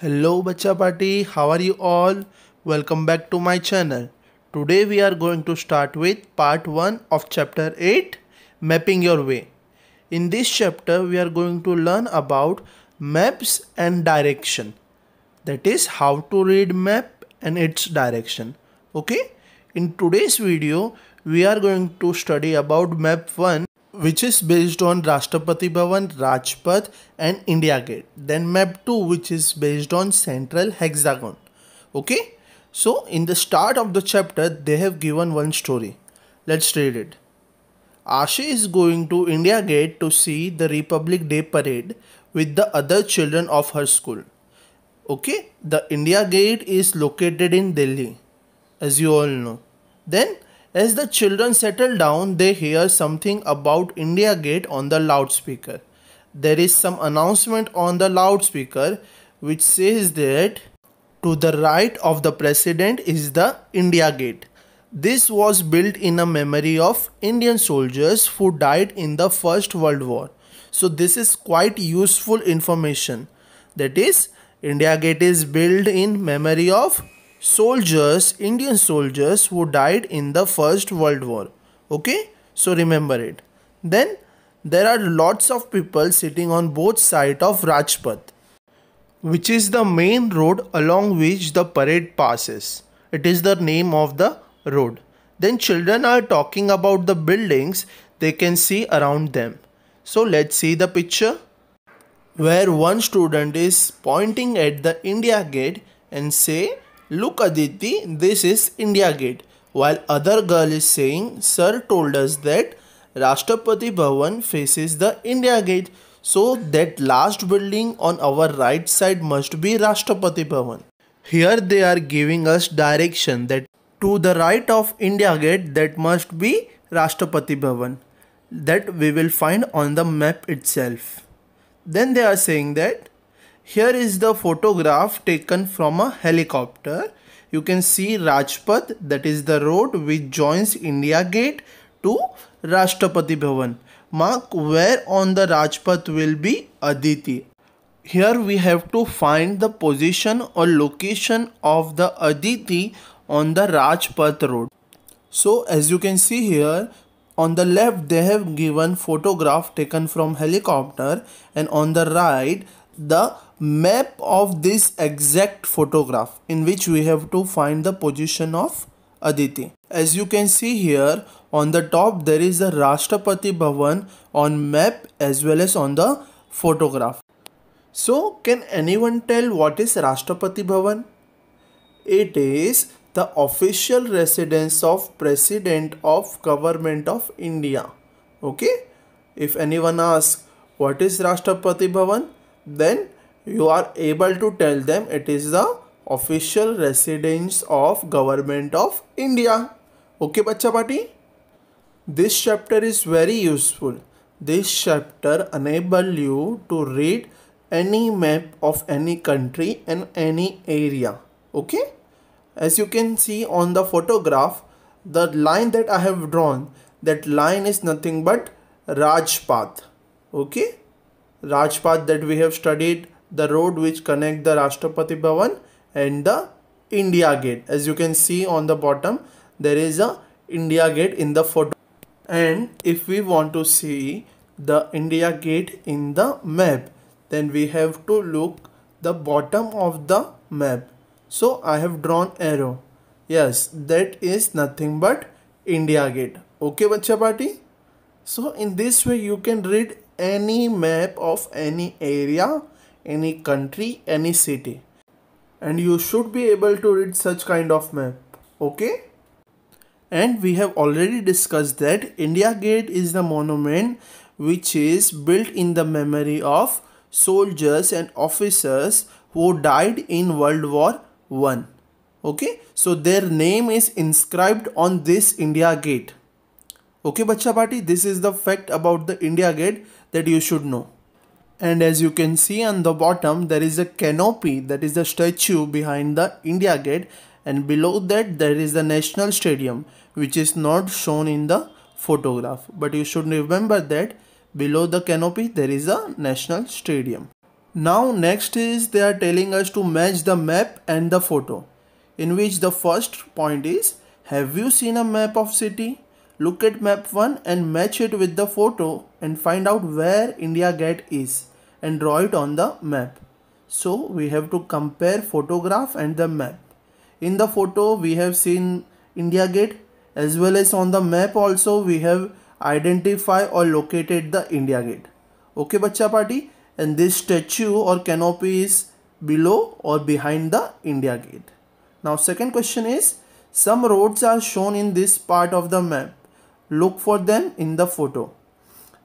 Hello Bacha Party, how are you all? Welcome back to my channel. Today we are going to start with part 1 of chapter 8 Mapping Your Way. In this chapter we are going to learn about maps and direction. That is how to read map and its direction. Okay? In today's video we are going to study about map 1 which is based on Rashtrapati Bhavan, Rajpath and India Gate. Then map 2 which is based on central hexagon. Okay. So in the start of the chapter they have given one story. Let's read it. Ashi is going to India Gate to see the Republic Day parade with the other children of her school. Okay. The India Gate is located in Delhi as you all know. Then as the children settle down, they hear something about India Gate on the loudspeaker. There is some announcement on the loudspeaker which says that to the right of the president is the India Gate. This was built in a memory of Indian soldiers who died in the First World War. So, this is quite useful information. That is, India Gate is built in memory of soldiers, Indian soldiers who died in the First World War. Okay, so remember it. Then there are lots of people sitting on both sides of Rajpath, which is the main road along which the parade passes. It is the name of the road. Then children are talking about the buildings they can see around them. So let's see the picture where one student is pointing at the India gate and say Look Aditi, this is India Gate. While other girl is saying, Sir told us that Rashtrapati Bhavan faces the India Gate. So that last building on our right side must be Rashtrapati Bhavan. Here they are giving us direction that to the right of India Gate that must be Rashtrapati Bhavan. That we will find on the map itself. Then they are saying that here is the photograph taken from a helicopter. You can see Rajpath that is the road which joins India Gate to Rashtrapati Bhavan. Mark where on the Rajpath will be Aditi. Here we have to find the position or location of the Aditi on the Rajpath road. So as you can see here, on the left they have given photograph taken from helicopter and on the right the map of this exact photograph in which we have to find the position of Aditi. As you can see here on the top there is the Rashtrapati Bhavan on map as well as on the photograph. So can anyone tell what is Rashtrapati Bhavan? It is the official residence of President of Government of India. Okay. If anyone asks what is Rashtrapati Bhavan then you are able to tell them it is the official residence of government of India. Okay, Bacha Party. This chapter is very useful. This chapter enable you to read any map of any country and any area. Okay? As you can see on the photograph, the line that I have drawn, that line is nothing but Rajpath. Okay? Rajpath that we have studied the road which connect the Rashtrapati Bhavan and the India Gate. As you can see on the bottom, there is a India Gate in the photo. And if we want to see the India Gate in the map, then we have to look the bottom of the map. So I have drawn arrow. Yes, that is nothing but India Gate. Okay, Bacha Party? So in this way you can read any map of any area any country, any city. And you should be able to read such kind of map. Okay? And we have already discussed that India Gate is the monument which is built in the memory of soldiers and officers who died in World War 1. Okay? So their name is inscribed on this India Gate. Okay, Bachcha this is the fact about the India Gate that you should know and as you can see on the bottom there is a canopy that is the statue behind the India gate and below that there is the national stadium which is not shown in the photograph but you should remember that below the canopy there is a national stadium. Now next is they are telling us to match the map and the photo in which the first point is have you seen a map of city? Look at map 1 and match it with the photo and find out where India gate is and draw it on the map. So we have to compare photograph and the map. In the photo we have seen India Gate as well as on the map also we have identify or located the India Gate. Okay Bacha Party and this statue or canopy is below or behind the India Gate. Now second question is some roads are shown in this part of the map. Look for them in the photo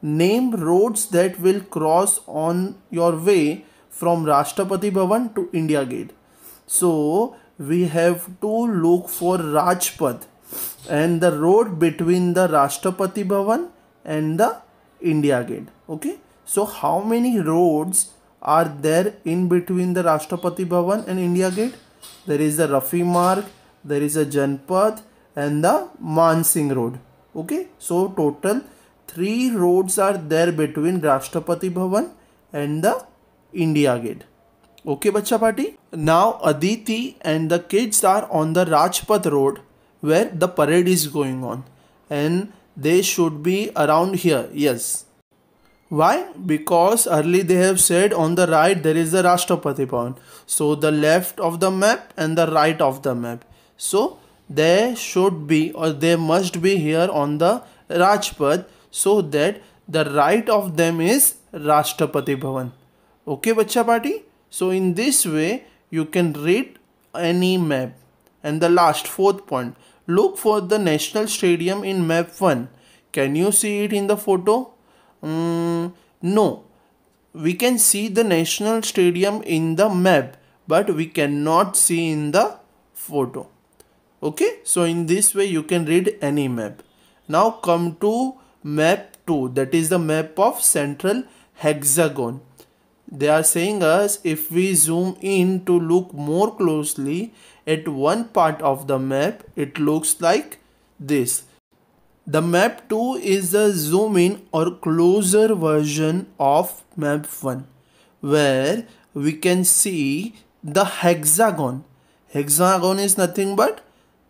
name roads that will cross on your way from Rashtrapati Bhavan to India Gate. So we have to look for Rajpath and the road between the Rashtrapati Bhavan and the India Gate. Okay. So how many roads are there in between the Rashtrapati Bhavan and India Gate? There is the Rafi Mark, there is a Janpath and the Mansingh Road. Okay. So total three roads are there between Rashtrapati Bhavan and the India Gate. Okay, Bacha Party? Now Aditi and the kids are on the Rajpath Road where the parade is going on and they should be around here. Yes. Why? Because early they have said on the right there is the Rashtrapati Bhavan. So the left of the map and the right of the map. So they should be or they must be here on the Rajpath so that the right of them is Rashtrapati Bhavan. Okay Bacha Party? So in this way you can read any map. And the last fourth point. Look for the national stadium in map 1. Can you see it in the photo? Mm, no. We can see the national stadium in the map but we cannot see in the photo. Okay. So in this way you can read any map. Now come to map 2 that is the map of central hexagon they are saying us if we zoom in to look more closely at one part of the map it looks like this the map 2 is the zoom in or closer version of map 1 where we can see the hexagon hexagon is nothing but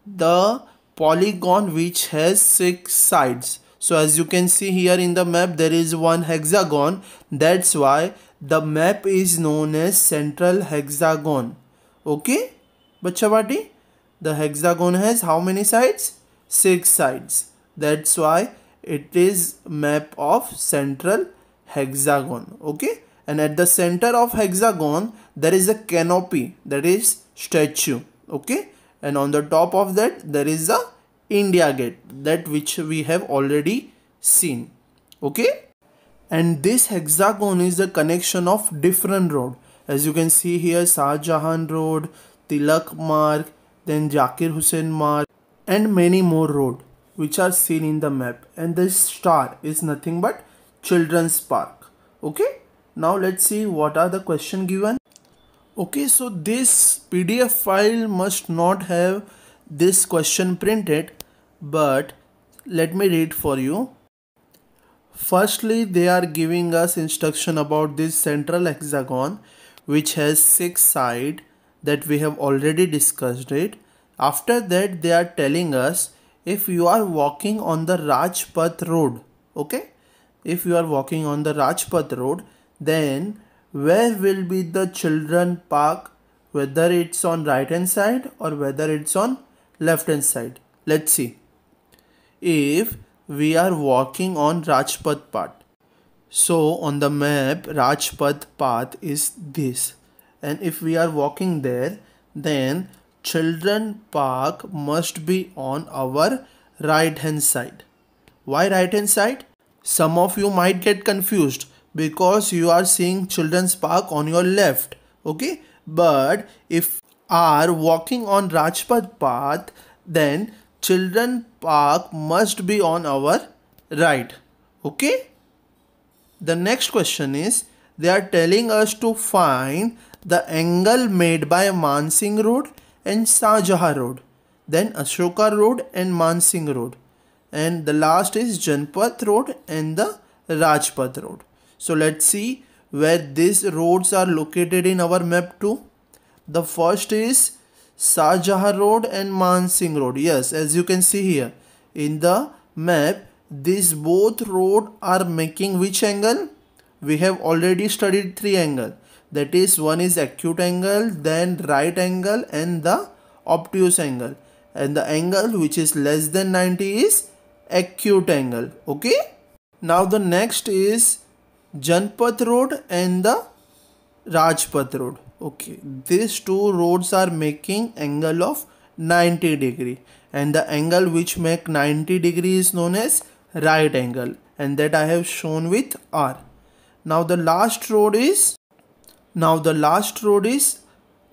the polygon which has six sides so as you can see here in the map there is one hexagon that's why the map is known as central hexagon okay bachcha the hexagon has how many sides six sides that's why it is map of central hexagon okay and at the center of hexagon there is a canopy that is statue okay and on the top of that there is a India gate that which we have already seen okay and this hexagon is the connection of different road as you can see here Shah Jahan road Tilak Marg then Zakir Hussain Marg and many more road which are seen in the map and this star is nothing but children's park okay now let's see what are the question given okay so this pdf file must not have this question printed but let me read for you. Firstly, they are giving us instruction about this central hexagon which has six sides that we have already discussed it. After that, they are telling us if you are walking on the Rajpath road, okay? If you are walking on the Rajpath road, then where will be the children park whether it's on right hand side or whether it's on left hand side. Let's see if we are walking on Rajpath path. So on the map Rajpath path is this and if we are walking there then children park must be on our right hand side. Why right hand side? Some of you might get confused because you are seeing children's park on your left okay but if are walking on Rajpath path then children park must be on our right okay the next question is they are telling us to find the angle made by Mansingh road and Shahjahan road then Ashoka road and Mansingh road and the last is Janpath road and the Rajpath road so let's see where these roads are located in our map too the first is Sajah Road and Mansingh Road. Yes, as you can see here in the map, these both road are making which angle? We have already studied three angle. That is one is acute angle, then right angle and the obtuse angle. And the angle which is less than 90 is acute angle. Okay. Now the next is Janpath Road and the Rajpath Road okay these two roads are making angle of 90 degree and the angle which make 90 degree is known as right angle and that I have shown with R. Now the last road is now the last road is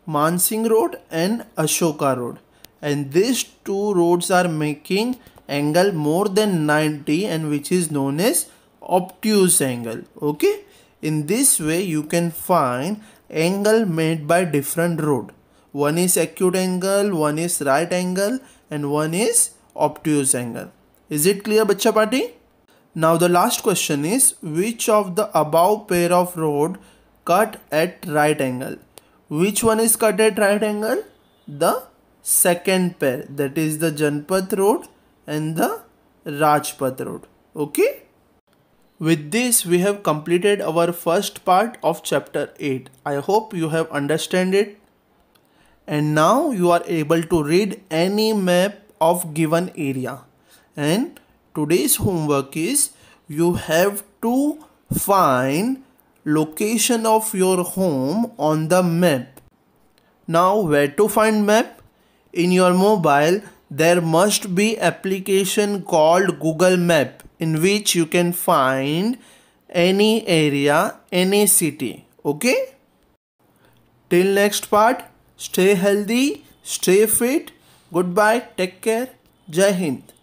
Mansingh Road and Ashoka Road and these two roads are making angle more than 90 and which is known as obtuse angle okay in this way you can find angle made by different road one is acute angle one is right angle and one is obtuse angle is it clear bacha party now the last question is which of the above pair of road cut at right angle which one is cut at right angle the second pair that is the Janpath road and the Rajpath road okay with this, we have completed our first part of chapter 8. I hope you have understood it. And now you are able to read any map of given area. And today's homework is you have to find location of your home on the map. Now where to find map? In your mobile, there must be application called Google Map in which you can find any area, any city. Okay? Till next part, stay healthy, stay fit. Goodbye, take care. Jai Hind.